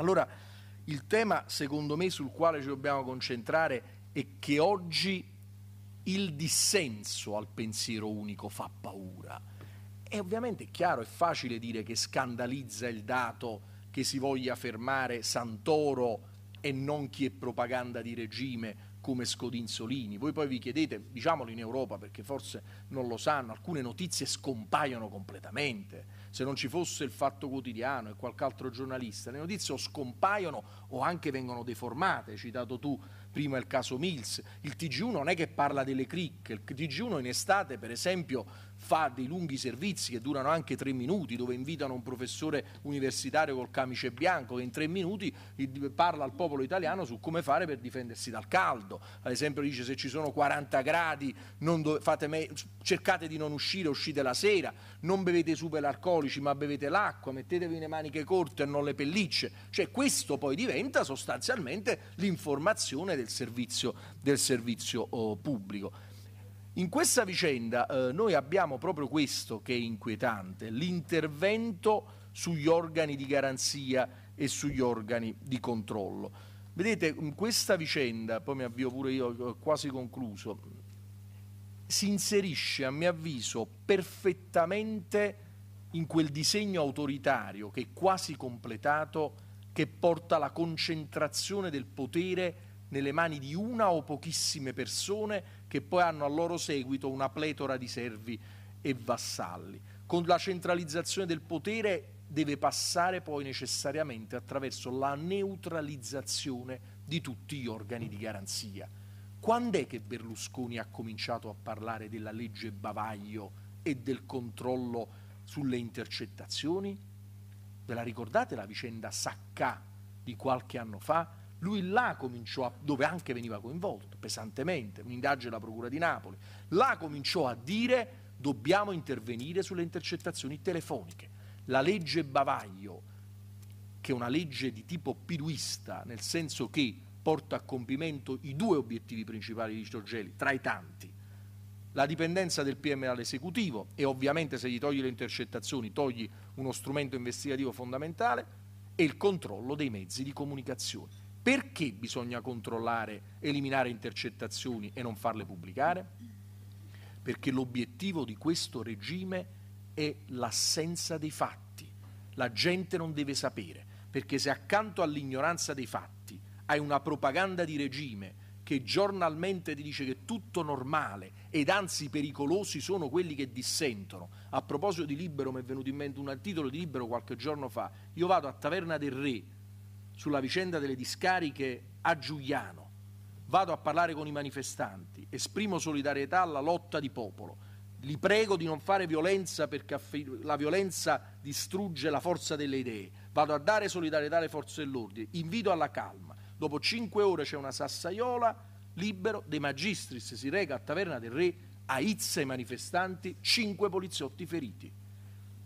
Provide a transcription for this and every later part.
Allora, il tema secondo me sul quale ci dobbiamo concentrare è che oggi il dissenso al pensiero unico fa paura. E ovviamente è chiaro, è facile dire che scandalizza il dato che si voglia fermare Santoro e non chi è propaganda di regime come Scodinzolini. Voi poi vi chiedete, diciamolo in Europa perché forse non lo sanno, alcune notizie scompaiono completamente. Se non ci fosse il Fatto Quotidiano e qualche altro giornalista, le notizie o scompaiono o anche vengono deformate. citato tu prima il caso Mills, il TG1 non è che parla delle cricche, il TG1 in estate per esempio fa dei lunghi servizi che durano anche tre minuti, dove invitano un professore universitario col camice bianco che in tre minuti parla al popolo italiano su come fare per difendersi dal caldo. Ad esempio dice se ci sono 40 gradi do- me- cercate di non uscire, uscite la sera, non bevete super alcolici ma bevete l'acqua, mettetevi le maniche corte e non le pellicce. Cioè questo poi diventa sostanzialmente l'informazione del servizio, del servizio oh, pubblico. In questa vicenda eh, noi abbiamo proprio questo che è inquietante, l'intervento sugli organi di garanzia e sugli organi di controllo. Vedete, questa vicenda, poi mi avvio pure io, ho eh, quasi concluso, si inserisce a mio avviso perfettamente in quel disegno autoritario che è quasi completato, che porta alla concentrazione del potere nelle mani di una o pochissime persone che poi hanno al loro seguito una pletora di servi e vassalli. Con la centralizzazione del potere deve passare poi necessariamente attraverso la neutralizzazione di tutti gli organi di garanzia. Quando è che Berlusconi ha cominciato a parlare della legge bavaglio e del controllo sulle intercettazioni? Ve la ricordate la vicenda Sacca di qualche anno fa? Lui là cominciò, a, dove anche veniva coinvolto pesantemente, un'indagine della Procura di Napoli, là cominciò a dire dobbiamo intervenire sulle intercettazioni telefoniche. La legge Bavaglio, che è una legge di tipo piduista, nel senso che porta a compimento i due obiettivi principali di Giorgeli, tra i tanti, la dipendenza del PM dall'esecutivo e ovviamente se gli togli le intercettazioni togli uno strumento investigativo fondamentale e il controllo dei mezzi di comunicazione. Perché bisogna controllare, eliminare intercettazioni e non farle pubblicare? Perché l'obiettivo di questo regime è l'assenza dei fatti. La gente non deve sapere, perché se accanto all'ignoranza dei fatti hai una propaganda di regime che giornalmente ti dice che tutto normale ed anzi pericolosi sono quelli che dissentono. A proposito di Libero, mi è venuto in mente un titolo di Libero qualche giorno fa. Io vado a Taverna del Re sulla vicenda delle discariche a Giuliano. Vado a parlare con i manifestanti, esprimo solidarietà alla lotta di popolo. Li prego di non fare violenza perché la violenza distrugge la forza delle idee. Vado a dare solidarietà alle forze dell'ordine, invito alla calma. Dopo cinque ore c'è una sassaiola, libero, De Magistris si reca a Taverna del Re, a Izza i manifestanti, cinque poliziotti feriti.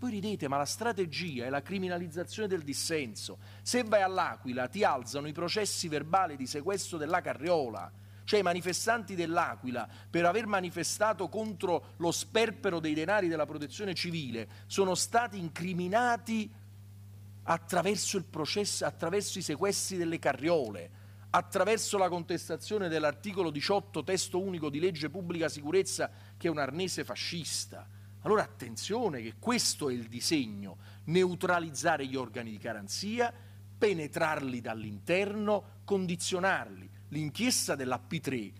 Voi ridete, ma la strategia è la criminalizzazione del dissenso. Se vai all'Aquila ti alzano i processi verbali di sequestro della carriola, cioè i manifestanti dell'Aquila per aver manifestato contro lo sperpero dei denari della protezione civile sono stati incriminati attraverso, processo, attraverso i sequestri delle carriole attraverso la contestazione dell'articolo 18 testo unico di legge pubblica sicurezza che è un arnese fascista. Allora attenzione che questo è il disegno, neutralizzare gli organi di garanzia, penetrarli dall'interno, condizionarli. L'inchiesta della P3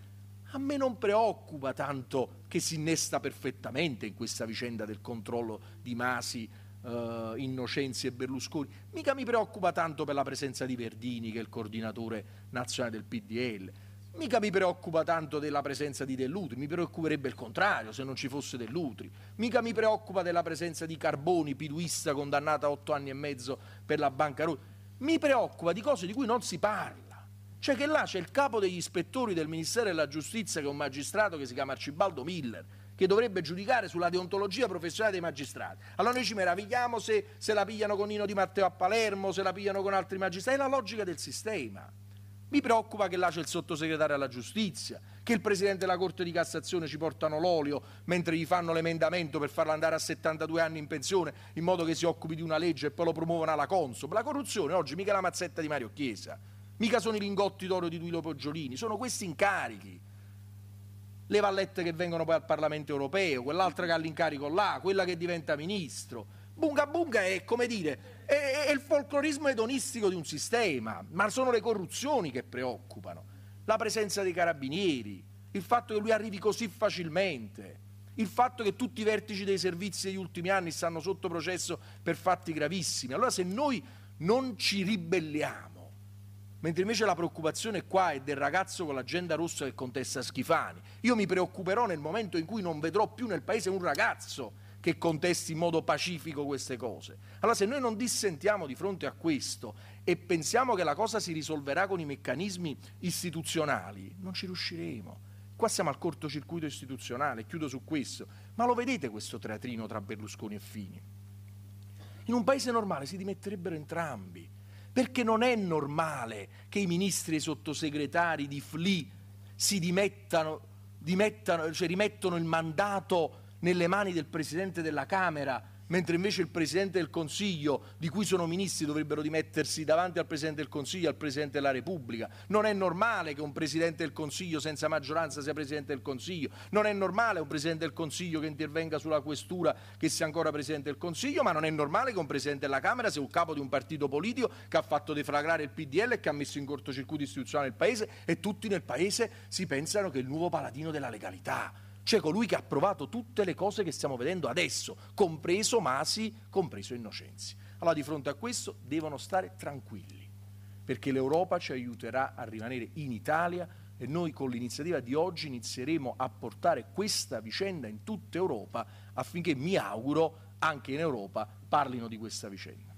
a me non preoccupa tanto che si innesta perfettamente in questa vicenda del controllo di Masi, eh, Innocenzi e Berlusconi, mica mi preoccupa tanto per la presenza di Verdini che è il coordinatore nazionale del PDL Mica mi preoccupa tanto della presenza di Dell'Utri, mi preoccuperebbe il contrario se non ci fosse Dell'Utri. Mica mi preoccupa della presenza di Carboni, piduista condannata a otto anni e mezzo per la banca bancarotta. Mi preoccupa di cose di cui non si parla. Cioè che là c'è il capo degli ispettori del Ministero della Giustizia, che è un magistrato che si chiama Arcibaldo Miller, che dovrebbe giudicare sulla deontologia professionale dei magistrati. Allora noi ci meravigliamo se, se la pigliano con Nino Di Matteo a Palermo, se la pigliano con altri magistrati. È la logica del sistema. Mi preoccupa che là c'è il sottosegretario alla giustizia, che il presidente della Corte di Cassazione ci portano l'olio mentre gli fanno l'emendamento per farlo andare a 72 anni in pensione in modo che si occupi di una legge e poi lo promuovono alla Consob. La corruzione oggi mica la mazzetta di Mario Chiesa, mica sono i lingotti d'oro di Duilo Poggiolini, sono questi incarichi le vallette che vengono poi al Parlamento europeo, quell'altra che ha l'incarico là, quella che diventa ministro. Bunga bunga è come dire è, è il folclorismo edonistico di un sistema, ma sono le corruzioni che preoccupano, la presenza dei carabinieri, il fatto che lui arrivi così facilmente, il fatto che tutti i vertici dei servizi degli ultimi anni stanno sotto processo per fatti gravissimi. Allora se noi non ci ribelliamo, mentre invece la preoccupazione qua è del ragazzo con l'agenda rossa che contesta Schifani, io mi preoccuperò nel momento in cui non vedrò più nel paese un ragazzo che contesti in modo pacifico queste cose. Allora se noi non dissentiamo di fronte a questo e pensiamo che la cosa si risolverà con i meccanismi istituzionali, non ci riusciremo. Qua siamo al cortocircuito istituzionale, chiudo su questo, ma lo vedete questo teatrino tra Berlusconi e Fini? In un paese normale si dimetterebbero entrambi, perché non è normale che i ministri e i sottosegretari di FLI si dimettano, dimettano cioè rimettono il mandato nelle mani del Presidente della Camera, mentre invece il Presidente del Consiglio, di cui sono ministri, dovrebbero dimettersi davanti al Presidente del Consiglio e al Presidente della Repubblica. Non è normale che un Presidente del Consiglio senza maggioranza sia Presidente del Consiglio, non è normale un Presidente del Consiglio che intervenga sulla questura che sia ancora Presidente del Consiglio, ma non è normale che un Presidente della Camera sia un capo di un partito politico che ha fatto deflagrare il PDL e che ha messo in cortocircuito istituzionale il Paese e tutti nel Paese si pensano che è il nuovo paladino della legalità c'è cioè, colui che ha provato tutte le cose che stiamo vedendo adesso, compreso Masi, compreso Innocenzi. Allora di fronte a questo devono stare tranquilli, perché l'Europa ci aiuterà a rimanere in Italia e noi con l'iniziativa di oggi inizieremo a portare questa vicenda in tutta Europa affinché mi auguro anche in Europa parlino di questa vicenda.